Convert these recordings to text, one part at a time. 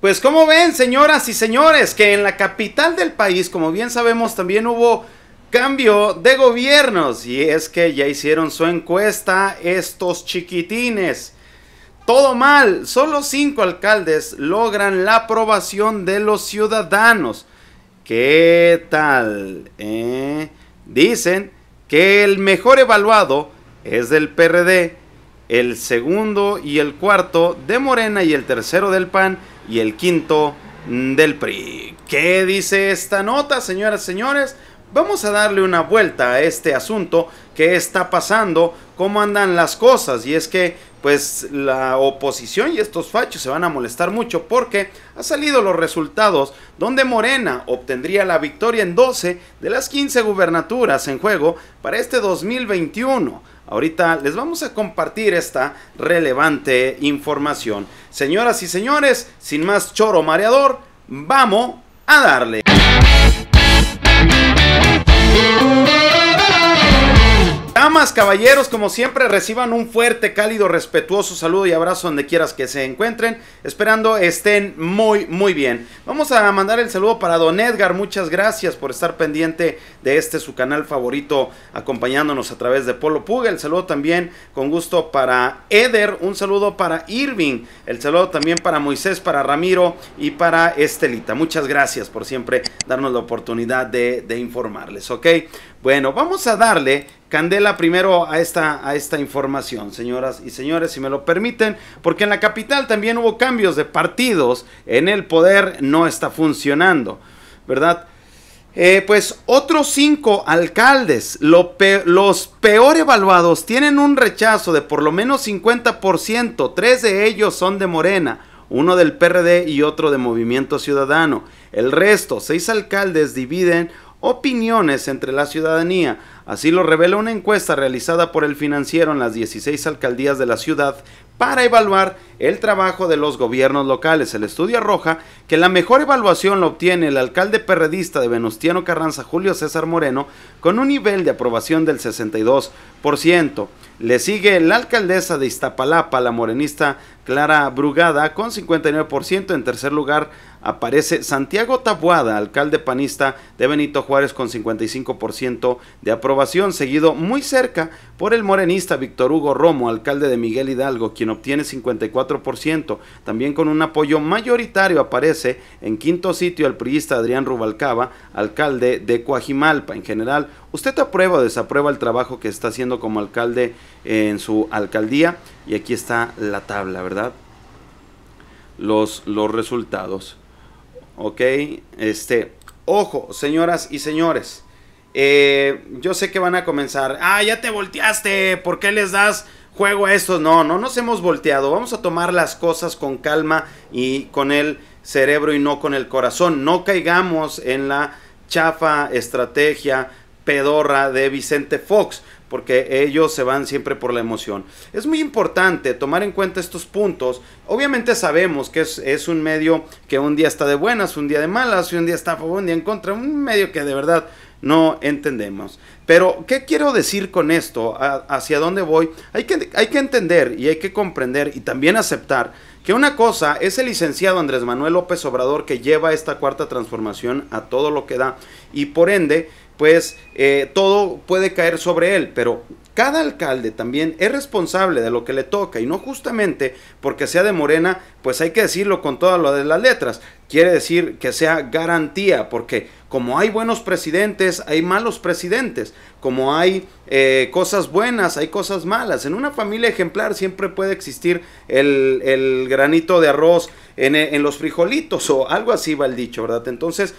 Pues como ven, señoras y señores, que en la capital del país, como bien sabemos, también hubo cambio de gobiernos. Y es que ya hicieron su encuesta estos chiquitines. Todo mal, solo cinco alcaldes logran la aprobación de los ciudadanos. ¿Qué tal? Eh? Dicen que el mejor evaluado es del PRD, el segundo y el cuarto de Morena y el tercero del PAN y el quinto del PRI. ¿Qué dice esta nota, señoras y señores? Vamos a darle una vuelta a este asunto que está pasando, cómo andan las cosas. Y es que, pues, la oposición y estos fachos se van a molestar mucho porque ha salido los resultados donde Morena obtendría la victoria en 12 de las 15 gubernaturas en juego para este 2021. Ahorita les vamos a compartir esta relevante información. Señoras y señores, sin más choro mareador, vamos a darle. caballeros, como siempre, reciban un fuerte, cálido, respetuoso saludo y abrazo donde quieras que se encuentren. Esperando estén muy, muy bien. Vamos a mandar el saludo para Don Edgar. Muchas gracias por estar pendiente de este su canal favorito, acompañándonos a través de Polo Puga. El saludo también con gusto para Eder. Un saludo para Irving. El saludo también para Moisés, para Ramiro y para Estelita. Muchas gracias por siempre darnos la oportunidad de, de informarles, ¿ok? Bueno, vamos a darle candela primero a esta, a esta información, señoras y señores, si me lo permiten, porque en la capital también hubo cambios de partidos, en el poder no está funcionando, ¿verdad? Eh, pues otros cinco alcaldes, los peor evaluados, tienen un rechazo de por lo menos 50%, tres de ellos son de Morena uno del PRD y otro de Movimiento Ciudadano. El resto, seis alcaldes dividen opiniones entre la ciudadanía. Así lo revela una encuesta realizada por el financiero en las 16 alcaldías de la ciudad para evaluar el trabajo de los gobiernos locales. El estudio arroja que la mejor evaluación la obtiene el alcalde perredista de Venustiano Carranza, Julio César Moreno, con un nivel de aprobación del 62%. Le sigue la alcaldesa de Iztapalapa, la morenista Clara Brugada, con 59%. En tercer lugar, aparece Santiago Tabuada, alcalde panista de Benito Juárez con 55% de aprobación, seguido muy cerca por el morenista Víctor Hugo Romo, alcalde de Miguel Hidalgo, quien obtiene 54%. También con un apoyo mayoritario aparece en quinto sitio el priista Adrián Rubalcaba, alcalde de Coajimalpa. En general, ¿usted aprueba o desaprueba el trabajo que está haciendo como alcalde en su alcaldía? Y aquí está la tabla, ¿verdad? Los, los resultados. Ok, este, ojo, señoras y señores. Eh, yo sé que van a comenzar. Ah, ya te volteaste. ¿Por qué les das juego a esto? No, no nos hemos volteado. Vamos a tomar las cosas con calma y con el cerebro y no con el corazón. No caigamos en la chafa estrategia pedorra de Vicente Fox porque ellos se van siempre por la emoción. Es muy importante tomar en cuenta estos puntos. Obviamente sabemos que es, un medio que un día está de buenas, un día de malas, y un día está a favor, un día en contra, un medio que de verdad no entendemos. Pero, ¿qué quiero decir con esto? ¿Hacia dónde voy? Hay que, hay que entender y hay que comprender y también aceptar que una cosa es el licenciado Andrés Manuel López Obrador que lleva esta cuarta transformación a todo lo que da y por ende pues eh, todo puede caer sobre él, pero cada alcalde también es responsable de lo que le toca y no justamente porque sea de Morena, pues hay que decirlo con todas de las letras. Quiere decir que sea garantía, porque como hay buenos presidentes, hay malos presidentes, como hay eh, cosas buenas, hay cosas malas. En una familia ejemplar siempre puede existir el, granito de arroz en, en los frijolitos o algo así va el dicho, ¿verdad? Entonces,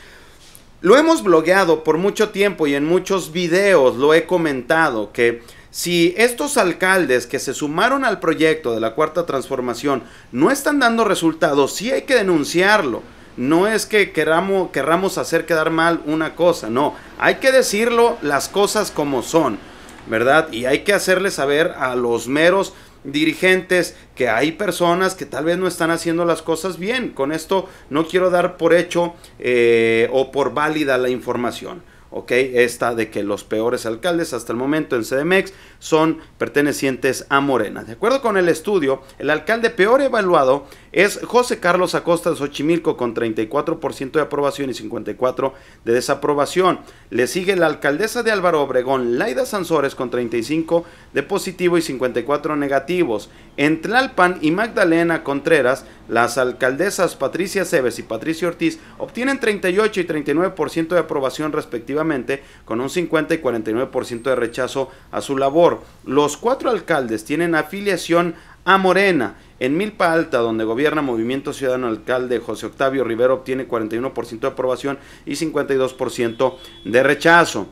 lo hemos blogueado por mucho tiempo y en muchos videos lo he comentado que si estos alcaldes que se sumaron al proyecto de la cuarta transformación no están dando resultados, sí hay que denunciarlo. No es que queramos, querramos hacer quedar mal una cosa, no. Hay que decirlo las cosas como son, ¿verdad? Y hay que hacerle saber a los meros dirigentes, que hay personas que tal vez no están haciendo las cosas bien. Con esto no quiero dar por hecho eh, o por válida la información. ¿ok? Esta de que los peores alcaldes hasta el momento en CDMX son pertenecientes a Morena. De acuerdo con el estudio, el alcalde peor evaluado es José Carlos Acosta de Xochimilco con 34% de aprobación y 54% de desaprobación. Le sigue la alcaldesa de Álvaro Obregón, Laida Sansores con 35% de positivo y 54% negativos. En Tlalpan y Magdalena Contreras, las alcaldesas Patricia Cebes y Patricia Ortiz obtienen 38 y 39% de aprobación respectivamente, con un 50 y 49% de rechazo a su labor los cuatro alcaldes tienen afiliación a Morena. En Milpa Alta, donde gobierna Movimiento Ciudadano Alcalde José Octavio Rivero, obtiene 41% de aprobación y 52% de rechazo.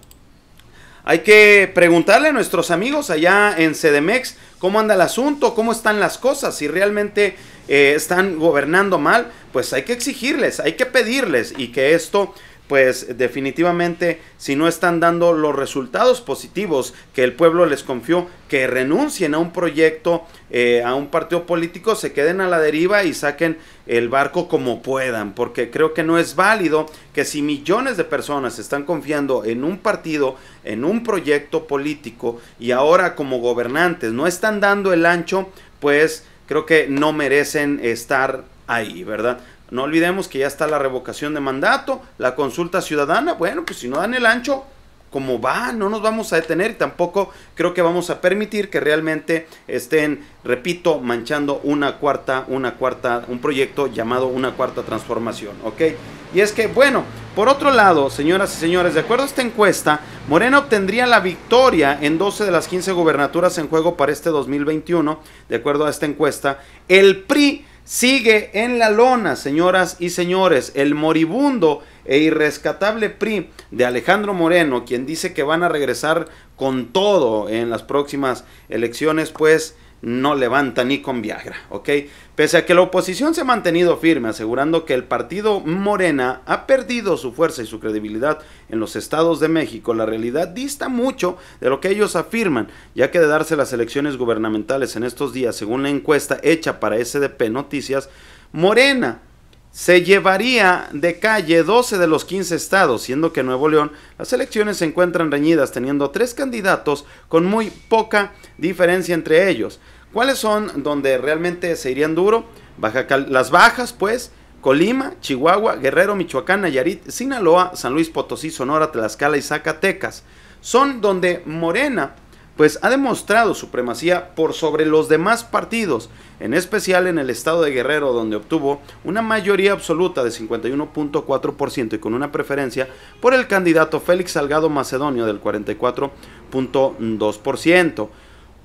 Hay que preguntarle a nuestros amigos allá en CDMEX cómo anda el asunto, cómo están las cosas, si realmente eh, están gobernando mal, pues hay que exigirles, hay que pedirles y que esto pues definitivamente si no están dando los resultados positivos que el pueblo les confió, que renuncien a un proyecto, eh, a un partido político, se queden a la deriva y saquen el barco como puedan, porque creo que no es válido que si millones de personas están confiando en un partido, en un proyecto político y ahora como gobernantes no están dando el ancho, pues creo que no merecen estar ahí, ¿verdad? No olvidemos que ya está la revocación de mandato, la consulta ciudadana, bueno, pues si no dan el ancho, como va, no nos vamos a detener y tampoco creo que vamos a permitir que realmente estén, repito, manchando una cuarta, una cuarta, un proyecto llamado una cuarta transformación, ¿ok? Y es que, bueno, por otro lado, señoras y señores, de acuerdo a esta encuesta, Morena obtendría la victoria en 12 de las 15 gubernaturas en juego para este 2021, de acuerdo a esta encuesta, el PRI Sigue en la lona, señoras y señores, el moribundo e irrescatable PRI de Alejandro Moreno, quien dice que van a regresar con todo en las próximas elecciones, pues no levanta ni con Viagra, ¿ok? Pese a que la oposición se ha mantenido firme asegurando que el partido Morena ha perdido su fuerza y su credibilidad en los estados de México, la realidad dista mucho de lo que ellos afirman, ya que de darse las elecciones gubernamentales en estos días, según la encuesta hecha para SDP Noticias, Morena se llevaría de calle 12 de los 15 estados, siendo que en Nuevo León las elecciones se encuentran reñidas, teniendo tres candidatos con muy poca diferencia entre ellos. ¿Cuáles son donde realmente se irían duro? las bajas, pues, Colima, Chihuahua, Guerrero, Michoacán, Nayarit, Sinaloa, San Luis Potosí, Sonora, Tlaxcala y Zacatecas. Son donde Morena pues ha demostrado supremacía por sobre los demás partidos, en especial en el estado de Guerrero, donde obtuvo una mayoría absoluta de 51.4% y con una preferencia por el candidato Félix Salgado Macedonio del 44.2%.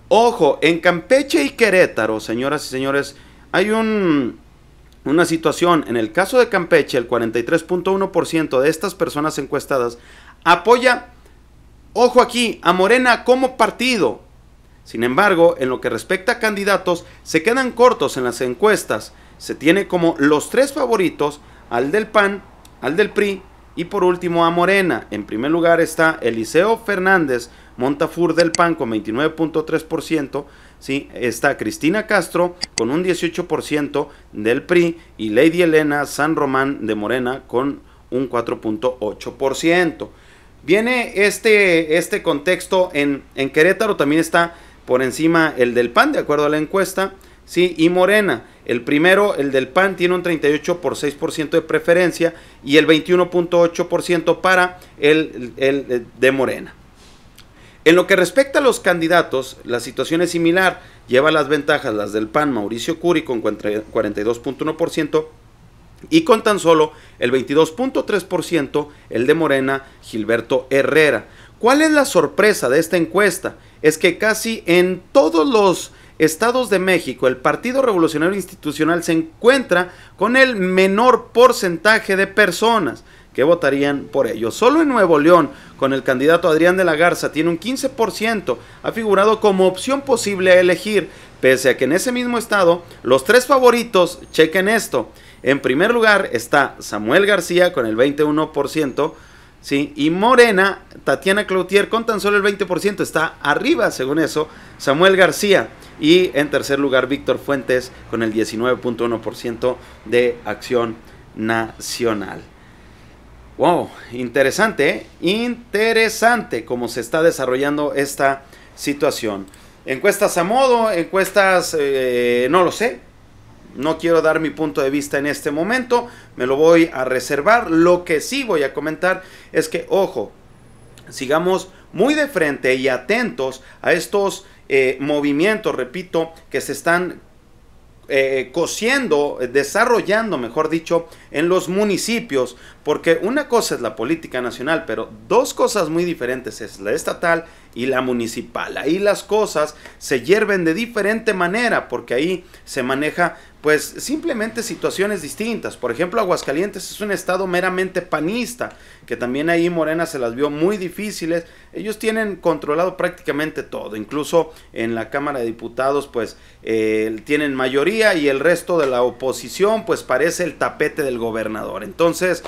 Ojo, en Campeche y Querétaro, señoras y señores, hay un una situación. En el caso de Campeche, el 43.1% de estas personas encuestadas apoya Ojo aquí, a Morena como partido. Sin embargo, en lo que respecta a candidatos, se quedan cortos en las encuestas. Se tiene como los tres favoritos al del PAN, al del PRI y por último a Morena. En primer lugar está Eliseo Fernández Montafur del PAN con 29.3%. ¿sí? Está Cristina Castro con un 18% del PRI y Lady Elena San Román de Morena con un 4.8%. Viene este, este contexto en, Querétaro, también está por encima el del PAN, de acuerdo a la encuesta, ¿sí? Y Morena, el primero, el del PAN, tiene un 38 por 6% de preferencia y el 21.8% para el, el, de Morena. En lo que respecta a los candidatos, la situación es similar. Lleva las ventajas las del PAN, Mauricio Curi con 42.1% y con tan solo el 22.3% el de Morena, Gilberto Herrera. ¿Cuál es la sorpresa de esta encuesta? Es que casi en todos los estados de México el Partido Revolucionario Institucional se encuentra con el menor porcentaje de personas que votarían por ello. Solo en Nuevo León, con el candidato Adrián de la Garza, tiene un 15%, ha figurado como opción posible a elegir, pese a que en ese mismo estado los tres favoritos, chequen esto, en primer lugar está Samuel García con el 21%, ¿sí? y Morena, Tatiana Cloutier con tan solo el 20%, está arriba según eso, Samuel García. Y en tercer lugar, Víctor Fuentes con el 19.1% de acción nacional. Wow, interesante, ¿eh? interesante cómo se está desarrollando esta situación. Encuestas a modo, encuestas, eh, no lo sé. No quiero dar mi punto de vista en este momento, me lo voy a reservar. Lo que sí voy a comentar es que, ojo, sigamos muy de frente y atentos a estos eh, movimientos, repito, que se están eh, cosiendo, desarrollando, mejor dicho, en los municipios, porque una cosa es la política nacional, pero dos cosas muy diferentes es la estatal y la municipal. Ahí las cosas se hierven de diferente manera porque ahí se maneja pues simplemente situaciones distintas. Por ejemplo, Aguascalientes es un estado meramente panista, que también ahí Morena se las vio muy difíciles. Ellos tienen controlado prácticamente todo, incluso en la Cámara de Diputados pues eh, tienen mayoría y el resto de la oposición pues parece el tapete del gobernador. Entonces,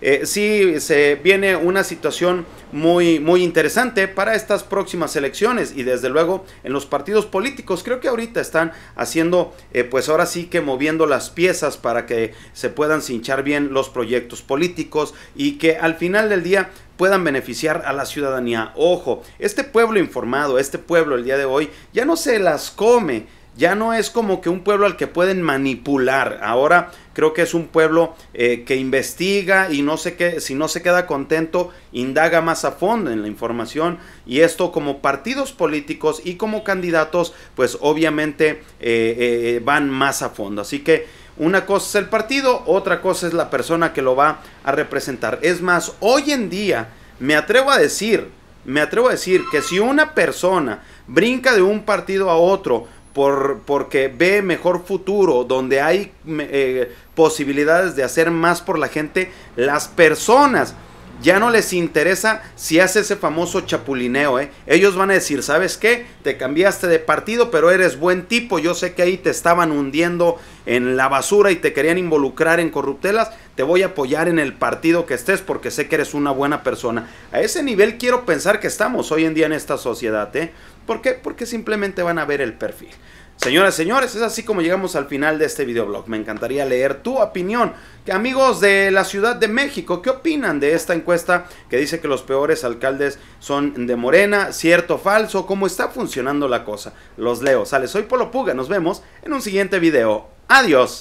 eh, sí se viene una situación muy, muy interesante para estas próximas elecciones y desde luego en los partidos políticos creo que ahorita están haciendo eh, pues ahora sí que moviendo las piezas para que se puedan cinchar bien los proyectos políticos y que al final del día puedan beneficiar a la ciudadanía. Ojo, este pueblo informado, este pueblo el día de hoy ya no se las come ya no es como que un pueblo al que pueden manipular. Ahora creo que es un pueblo eh, que investiga y no sé qué, si no se queda contento, indaga más a fondo en la información. Y esto como partidos políticos y como candidatos, pues obviamente eh, eh, van más a fondo. Así que una cosa es el partido, otra cosa es la persona que lo va a representar. Es más, hoy en día me atrevo a decir, me atrevo a decir que si una persona brinca de un partido a otro, por, porque ve mejor futuro, donde hay eh, posibilidades de hacer más por la gente, las personas ya no les interesa si hace ese famoso chapulineo. ¿eh? Ellos van a decir, ¿sabes qué? Te cambiaste de partido, pero eres buen tipo. Yo sé que ahí te estaban hundiendo en la basura y te querían involucrar en corruptelas. Te voy a apoyar en el partido que estés porque sé que eres una buena persona. A ese nivel quiero pensar que estamos hoy en día en esta sociedad. ¿eh? ¿Por qué? Porque simplemente van a ver el perfil. Señoras, señores, es así como llegamos al final de este videoblog. Me encantaría leer tu opinión. Que amigos de la Ciudad de México, ¿qué opinan de esta encuesta que dice que los peores alcaldes son de Morena? ¿Cierto o falso? ¿Cómo está funcionando la cosa? Los leo. Sale, soy Polo Puga. Nos vemos en un siguiente video. Adiós.